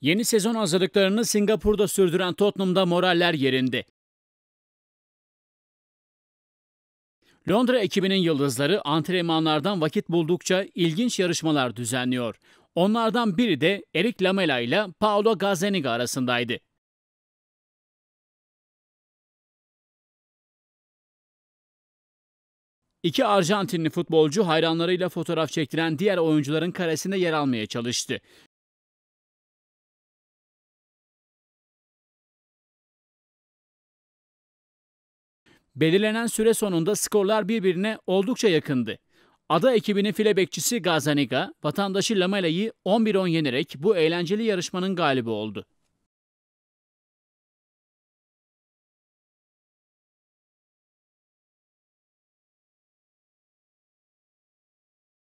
Yeni sezon hazırlıklarını Singapur'da sürdüren Tottenham'da moraller yerinde. Londra ekibinin yıldızları antrenmanlardan vakit buldukça ilginç yarışmalar düzenliyor. Onlardan biri de Erik Lamela ile Paolo Gazzaniga arasındaydı. İki Arjantinli futbolcu hayranlarıyla fotoğraf çektiren diğer oyuncuların karesinde yer almaya çalıştı. Belirlenen süre sonunda skorlar birbirine oldukça yakındı. Ada ekibinin file bekçisi Gazaniga, vatandaşı Lamela'yı 11-10 yenerek bu eğlenceli yarışmanın galibi oldu.